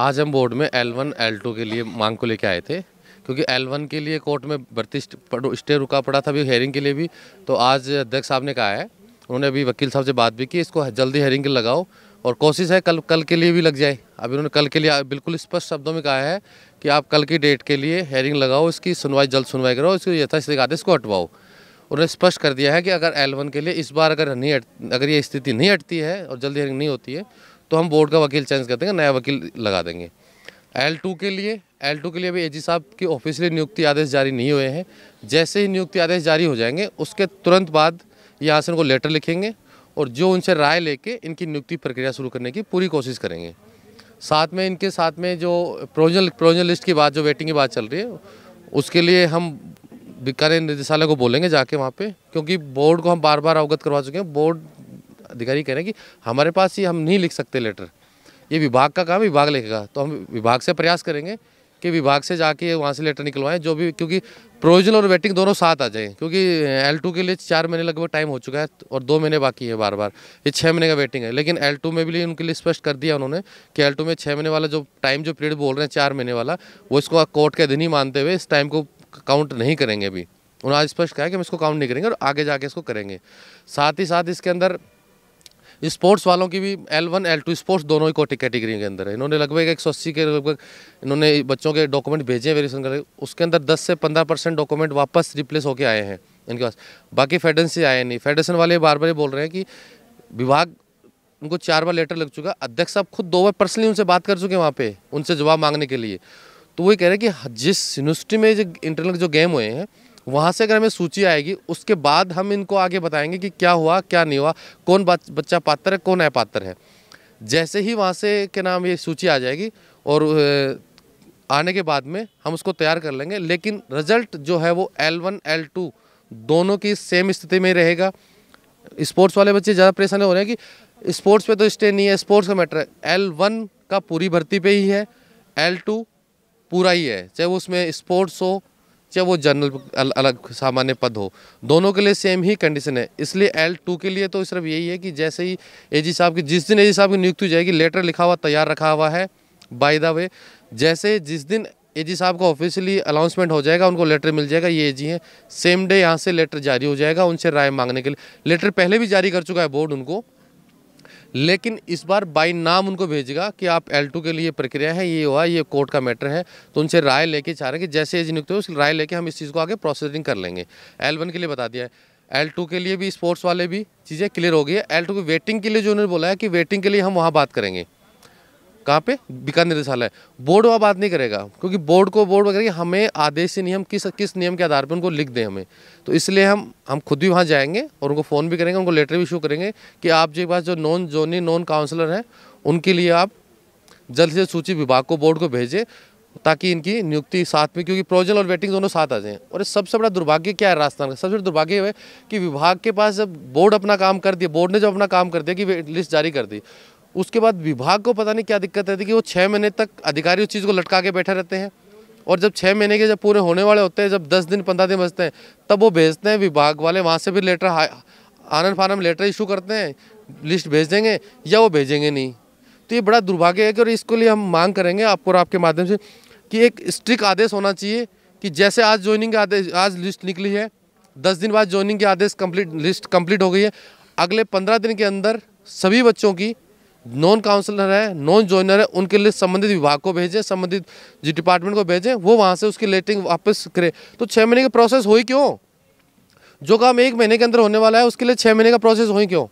आज हम बोर्ड में एल वन एल टू के लिए मांग को लेकर आए थे क्योंकि एल वन के लिए कोर्ट में भर्ती स्टे रुका पड़ा था अभी हेयरिंग के लिए भी तो आज अध्यक्ष साहब ने कहा है उन्होंने अभी वकील साहब से बात भी की इसको जल्दी हेयरिंग लगाओ और कोशिश है कल कल के लिए भी लग जाए अभी उन्होंने कल के लिए बिल्कुल स्पष्ट शब्दों में कहा है कि आप कल की डेट के लिए हेयरिंग लगाओ इसकी सुनवाई जल्द सुनवाई करो इसकी यथास्थिति आदेश को हटवाओ उन्होंने स्पष्ट कर दिया है कि अगर एल वन के लिए इस बार अगर नहीं अगर ये स्थिति नहीं हटती है और जल्दी हेयरिंग नहीं होती है तो हम बोर्ड का वकील चेंज कर देंगे नया वकील लगा देंगे एल टू के लिए एल टू के लिए अभी एजी साहब की ऑफिशियली नियुक्ति आदेश जारी नहीं हुए हैं जैसे ही नियुक्ति आदेश जारी हो जाएंगे उसके तुरंत बाद यहाँ से उनको लेटर लिखेंगे और जो उनसे राय लेके इनकी नियुक्ति प्रक्रिया शुरू करने की पूरी कोशिश करेंगे साथ में इनके साथ में जो प्रोविजनल प्रोविजनल लिस्ट की बात जो वेटिंग की बात चल रही है उसके लिए हम बीकानेर निदेशालय को बोलेंगे जाके वहाँ पे क्योंकि बोर्ड को हम बार बार अवगत करवा चुके हैं बोर्ड अधिकारी कह रहे हैं कि हमारे पास ये हम नहीं लिख सकते लेटर ये विभाग का काम विभाग लिखेगा तो हम विभाग से प्रयास करेंगे कि विभाग से जाके वहाँ से लेटर निकलवाएं जो भी क्योंकि प्रोविजनल और वेटिंग दोनों साथ आ जाएँ क्योंकि एल टू के लिए चार महीने लगभग टाइम हो चुका है और दो महीने बाकी है बार बार ये छः महीने का वेटिंग है लेकिन एल टू में भी उनके लिए स्पष्ट कर दिया उन्होंने कि एल टू में छः महीने वाला जो टाइम जो पीरियड बोल रहे हैं चार महीने वाला वो इसको कोर्ट के अधिन ही मानते हुए इस टाइम को काउंट नहीं करेंगे अभी उन्होंने आज स्पष्ट कहा कि हम इसको काउंट नहीं करेंगे और आगे जाके इसको करेंगे साथ ही साथ इसके अंदर स्पोर्ट्स वालों की भी L one L two sports दोनों ही कोटी कैटेगरी के अंदर है इन्होंने लगभग एक सौ अस्सी के लगभग इन्होंने बच्चों के डॉक्यूमेंट भेजे हैं वेरिएशन करके उसके अंदर दस से पंद्रह परसेंट डॉक्यूमेंट वापस रिप्लेस होकर आए हैं इनके पास बाकी फेडरेशन से आए नहीं फेडरेशन वाले बार बार बोल रहे हैं कि विभाग उनको चार बार लेटर लग चुका अध्यक्ष साहब खुद दो बार पर्सनली उनसे बात कर चुके हैं वहाँ पे उनसे जवाब मांगने के लिए तो वही कह रहे हैं कि जिस यूनिवर्सिटी में जो इंटरनल जो गेम हुए हैं वहाँ से अगर हमें सूची आएगी उसके बाद हम इनको आगे बताएंगे कि क्या हुआ क्या नहीं हुआ कौन बच्चा पात्र है कौन अपात्र है जैसे ही वहाँ से के नाम ये सूची आ जाएगी और आने के बाद में हम उसको तैयार कर लेंगे लेकिन रिजल्ट जो है वो L1, L2 दोनों की सेम स्थिति में रहेगा स्पोर्ट्स वाले बच्चे ज़्यादा परेशान हो रहे हैं कि स्पोर्ट्स पे तो स्टे नहीं है स्पोर्ट्स का मैटर है एल का पूरी भर्ती पे ही है एल पूरा ही है चाहे वो उसमें स्पोर्ट्स हो चाहे वो जनरल अलग सामान्य पद हो दोनों के लिए सेम ही कंडीशन है इसलिए एल टू के लिए तो सिर्फ यही है कि जैसे ही एजी साहब की जिस दिन एजी साहब की नियुक्ति हो जाएगी लेटर लिखा हुआ तैयार रखा हुआ है बाय द वे जैसे जिस दिन एजी साहब का ऑफिशियली अनाउंसमेंट हो जाएगा उनको लेटर मिल जाएगा ये एजी हैं सेम डे यहाँ से लेटर जारी हो जाएगा उनसे राय मांगने के लिए लेटर पहले भी जारी कर चुका है बोर्ड उनको लेकिन इस बार बाई नाम उनको भेजेगा कि आप एल टू के लिए प्रक्रिया है ये हुआ ये कोर्ट का मैटर है तो उनसे राय लेके चाह रहे हैं कि जैसे एज नियुक्त हो उस राय लेके हम इस चीज़ को आगे प्रोसेसिंग कर लेंगे एल वन के लिए बता दिया है एल के लिए भी स्पोर्ट्स वाले भी चीज़ें क्लियर हो गई है एल टू की वेटिंग के लिए जो उन्होंने बोला है कि वेटिंग के लिए हम वहाँ बात करेंगे कहाँ पे विकार निदेशालय बोर्ड वहाँ बात नहीं करेगा क्योंकि बोर्ड को बोर्ड वगैरह हमें आदेश से नियम किस किस नियम के आधार पर उनको लिख दें हमें तो इसलिए हम हम खुद भी वहाँ जाएंगे और उनको फ़ोन भी करेंगे उनको लेटर भी इशू करेंगे कि आप जो पास जो नॉन जोनी नॉन काउंसलर हैं उनके लिए आप जल्द से जल्द सूची विभाग को बोर्ड को भेजें ताकि इनकी नियुक्ति साथ में क्योंकि प्रोजल और वेटिंग दोनों साथ आ जाएँ और सबसे बड़ा दुर्भाग्य क्या है राजस्थान का सबसे बड़ा दुर्भाग्य है कि विभाग के पास जब बोर्ड अपना काम कर दिया बोर्ड ने जब अपना काम कर दिया कि लिस्ट जारी कर दी उसके बाद विभाग को पता नहीं क्या दिक्कत रहती कि वो छः महीने तक अधिकारी उस चीज़ को लटका के बैठे रहते हैं और जब छः महीने के जब पूरे होने वाले होते हैं जब दस दिन पंद्रह दिन बचते हैं तब वो भेजते हैं विभाग वाले वहाँ से भी लेटर आनंद फानम लेटर इशू करते हैं लिस्ट भेज देंगे या वो भेजेंगे नहीं तो ये बड़ा दुर्भाग्य है कि और इसके लिए हम मांग करेंगे आपको और आपके माध्यम से कि एक स्ट्रिक्ट आदेश होना चाहिए कि जैसे आज ज्वाइनिंग के आदेश आज लिस्ट निकली है दस दिन बाद ज्वाइनिंग के आदेश कंप्लीट लिस्ट कंप्लीट हो गई है अगले पंद्रह दिन के अंदर सभी बच्चों की नॉन काउंसलर है नॉन ज्वाइनर है उनके लिए संबंधित विभाग को भेजें संबंधित जी डिपार्टमेंट को भेजें वो वहाँ से उसकी लेटिंग वापस करें तो छः महीने का प्रोसेस हो ही क्यों जो काम एक महीने के अंदर होने वाला है उसके लिए छः महीने का प्रोसेस हो ही क्यों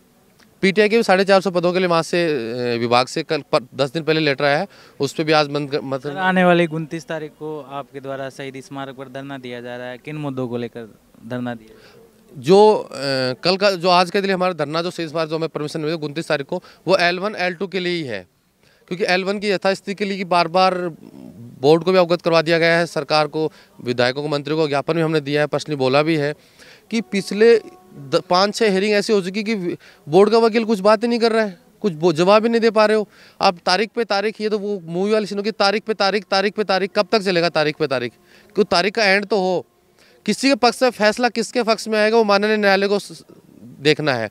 पीटीआई के भी साढ़े चार सौ पदों के लिए वहाँ से विभाग से कल पर दस दिन पहले लेटर आया है उस पर भी आज बंद कर, मतलब आने वाली उनतीस तारीख को आपके द्वारा शहीद स्मारक पर धरना दिया जा रहा है किन मुद्दों को लेकर धरना दिया जो कल का जो आज के लिए हमारा धरना जो शेष बार जो हमें परमिशन मिली उनतीस तारीख को वो एल वन एल टू के लिए ही है क्योंकि एल वन की यथास्थिति के लिए कि बार बार बोर्ड को भी अवगत करवा दिया गया है सरकार को विधायकों को मंत्रियों को ज्ञापन भी हमने दिया है पर्सनली बोला भी है कि पिछले पाँच छः हेयरिंग ऐसी हो चुकी कि बोर्ड का वकील कुछ बात ही नहीं कर रहा है कुछ जवाब ही नहीं दे पा रहे हो आप तारीख पे तारीख ये तो वो मूवी वाली सीन की तारीख पे तारीख तारीख पे तारीख कब तक चलेगा तारीख पे तारीख क्यों तारीख का एंड तो हो किसी के पक्ष में फैसला किसके पक्ष में आएगा वो माननीय न्यायालय को देखना है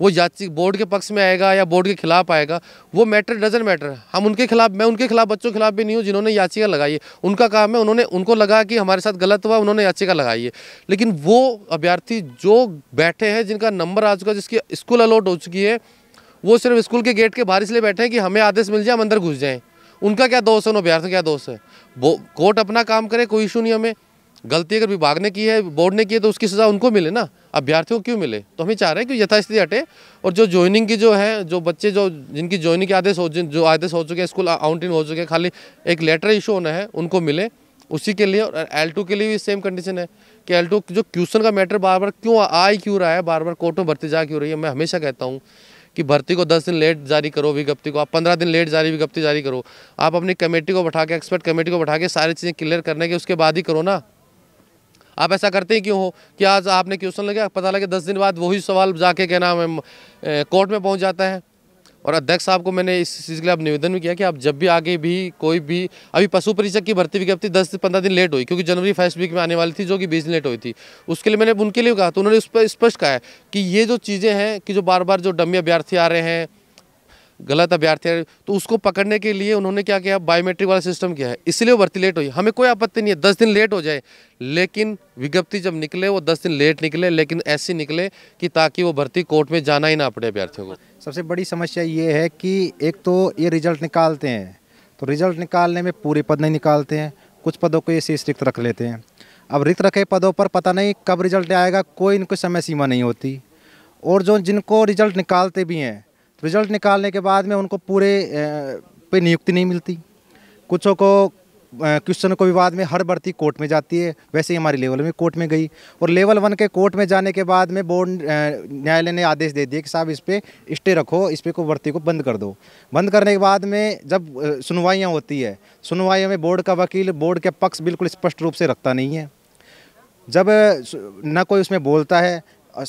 वो याचिक बोर्ड के पक्ष में आएगा या बोर्ड के खिलाफ आएगा वो मैटर डजेंट मैटर हम उनके खिलाफ मैं उनके खिलाफ बच्चों के खिलाफ भी नहीं हूँ जिन्होंने याचिका लगाई है उनका काम है उन्होंने उनको लगा कि हमारे साथ गलत हुआ उन्होंने याचिका लगाई है लेकिन वो अभ्यर्थी जो बैठे हैं जिनका नंबर आ चुका जिसकी स्कूल अलॉट हो चुकी है वो सिर्फ स्कूल के गेट के बाहर इसलिए बैठे हैं कि हमें आदेश मिल जाए हम अंदर घुस जाएँ उनका क्या दोष है उन अभ्यर्थी क्या दोष है वो कोर्ट अपना काम करे कोई इशू नहीं हमें गलती अगर विभाग ने की है बोर्ड ने की है तो उसकी सज़ा उनको मिले ना अभ्यर्थियों को क्यों मिले तो हम चाह रहे हैं कि यथास्थिति हटे और जो ज्वाइनिंग की जो है जो बच्चे जो जिनकी ज्वाइनिंग के आदेश हो जो आदेश हो चुके हैं स्कूल आउट हो चुके हैं खाली एक लेटर इशू होना है उनको मिले उसी के लिए और एल के लिए भी सेम कंडीशन है कि एल जो क्वेश्चन का मैटर बार बार क्यों आ ही क्यों रहा है बार बार कोर्ट में भर्ती जा क्यों रही है मैं हमेशा कहता हूँ कि भर्ती को दस दिन लेट जारी करो विज्ञप्ति को आप पंद्रह दिन लेट जारी विज्ञप्ति जारी करो आप अपनी कमेटी को बैठा के एक्सपर्ट कमेटी को बैठा के सारी चीज़ें क्लियर करने के उसके बाद ही करो ना आप ऐसा करते क्यों हो कि आज आपने क्वेश्चन लगे पता लगे दस दिन बाद वही सवाल जाके क्या नाम है कोर्ट में पहुँच जाता है और अध्यक्ष साहब को मैंने इस चीज़ के लिए अब निवेदन भी किया कि आप जब भी आगे भी कोई भी अभी पशु परिषद की भर्ती विज्ञप्ति दस से पंद्रह दिन लेट हुई क्योंकि जनवरी फर्स्ट वीक में आने वाली थी जो कि बीस लेट हुई थी उसके लिए मैंने उनके लिए कहा तो उन्होंने उस पर स्पष्ट कहा है कि ये जो चीज़ें हैं कि जो बार बार जो डमी अभ्यर्थी आ रहे हैं गलत अभ्यर्थी है तो उसको पकड़ने के लिए उन्होंने क्या किया बायोमेट्रिक वाला सिस्टम किया है इसलिए वो भर्ती लेट हुई हमें कोई आपत्ति नहीं है दस दिन लेट हो जाए लेकिन विज्ञप्ति जब निकले वो दस दिन लेट निकले लेकिन ऐसी निकले कि ताकि वो भर्ती कोर्ट में जाना ही ना पड़े अभ्यर्थियों को सबसे बड़ी समस्या ये है कि एक तो ये रिजल्ट निकालते हैं तो रिजल्ट निकालने में पूरे पद नहीं निकालते हैं कुछ पदों को ये शेष रिक्त रख लेते हैं अब रिक्त रखे पदों पर पता नहीं कब रिजल्ट आएगा कोई इनको समय सीमा नहीं होती और जो जिनको रिजल्ट निकालते भी हैं रिजल्ट निकालने के बाद में उनको पूरे पे नियुक्ति नहीं मिलती कुछों को क्वेश्चन को विवाद में हर भर्ती कोर्ट में जाती है वैसे ही हमारी लेवल में कोर्ट में गई और लेवल वन के कोर्ट में जाने के बाद में बोर्ड न्यायालय ने आदेश दे दिए कि साहब इस पर स्टे रखो इस पर को भर्ती को बंद कर दो बंद करने के बाद में जब सुनवाइयाँ होती है सुनवाइयों में बोर्ड का वकील बोर्ड के पक्ष बिल्कुल स्पष्ट रूप से रखता नहीं है जब न कोई उसमें बोलता है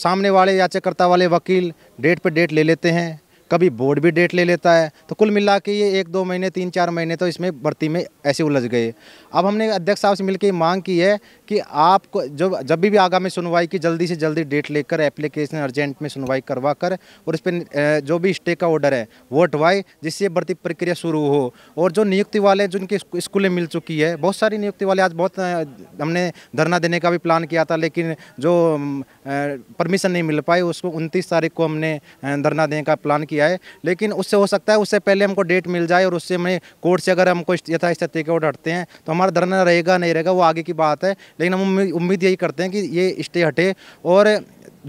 सामने वाले याचिकर्ता वाले वकील डेट पर डेट ले लेते हैं कभी बोर्ड भी डेट ले लेता है तो कुल मिला के ये एक दो महीने तीन चार महीने तो इसमें भर्ती में ऐसे उलझ गए अब हमने अध्यक्ष साहब से मिलकर मांग की है कि आपको जब जब भी, भी आगामी सुनवाई की जल्दी से जल्दी डेट लेकर एप्लीकेशन अर्जेंट में सुनवाई करवा कर और इस पर जो भी स्टे का ऑर्डर है वो हटवाए जिससे भर्ती प्रक्रिया शुरू हो और जो नियुक्ति वाले जिनकी स्कूलें मिल चुकी है बहुत सारी नियुक्ति वाले आज बहुत हमने धरना देने का भी प्लान किया था लेकिन जो परमिशन नहीं मिल पाई उसको उनतीस तारीख को हमने धरना देने का प्लान किया किया है लेकिन उससे हो सकता है उससे पहले हमको डेट मिल जाए और उससे हमें कोर्ट से अगर हमको यथास्थिति के और हटते हैं तो हमारा धरना रहेगा नहीं रहेगा वो आगे की बात है लेकिन हम उम्मीद यही करते हैं कि ये स्टे हटे और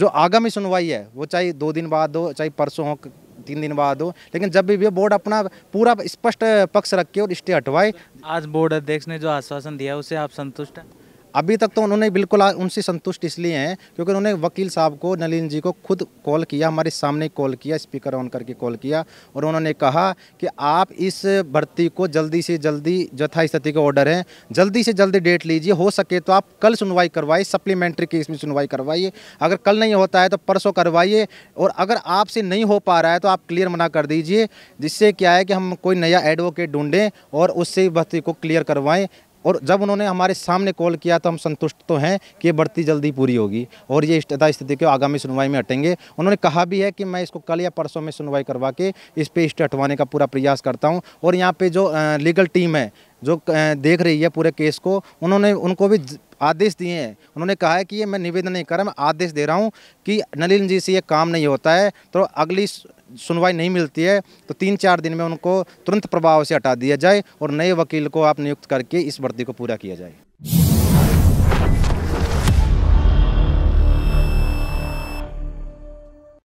जो आगामी सुनवाई है वो चाहे दो दिन बाद हो चाहे परसों हो तीन दिन बाद हो लेकिन जब भी बोर्ड अपना पूरा स्पष्ट पक्ष रख के और स्टे हटवाए आज बोर्ड अध्यक्ष ने जो आश्वासन दिया उसे आप संतुष्ट हैं अभी तक तो उन्होंने बिल्कुल उनसे संतुष्ट इसलिए हैं क्योंकि उन्होंने वकील साहब को नलिन जी को खुद कॉल किया हमारे सामने कॉल किया स्पीकर ऑन करके कॉल किया और उन्होंने कहा कि आप इस भर्ती को जल्दी से जल्दी यथास्थिति का ऑर्डर है जल्दी से जल्दी डेट लीजिए हो सके तो आप कल सुनवाई करवाइए सप्लीमेंट्री केस में सुनवाई करवाइए अगर कल नहीं होता है तो परसों करवाइए और अगर आपसे नहीं हो पा रहा है तो आप क्लियर मना कर दीजिए जिससे क्या है कि हम कोई नया एडवोकेट ढूंढें और उससे भर्ती को क्लियर करवाएँ और जब उन्होंने हमारे सामने कॉल किया तो हम संतुष्ट तो हैं कि ये बढ़ती जल्दी पूरी होगी और ये स्थिति को आगामी सुनवाई में हटेंगे उन्होंने कहा भी है कि मैं इसको कल या परसों में सुनवाई करवा के इस पर इष्ट हटवाने का पूरा प्रयास करता हूँ और यहाँ पर जो लीगल टीम है जो देख रही है पूरे केस को उन्होंने उनको भी आदेश दिए हैं उन्होंने कहा है कि ये मैं निवेदन नहीं कर रहा मैं आदेश दे रहा हूँ कि नलिन जी से ये काम नहीं होता है तो अगली सुनवाई नहीं मिलती है तो तीन चार दिन में उनको तुरंत प्रभाव से हटा दिया जाए और नए वकील को आप नियुक्त करके इस भर्ती को पूरा किया जाए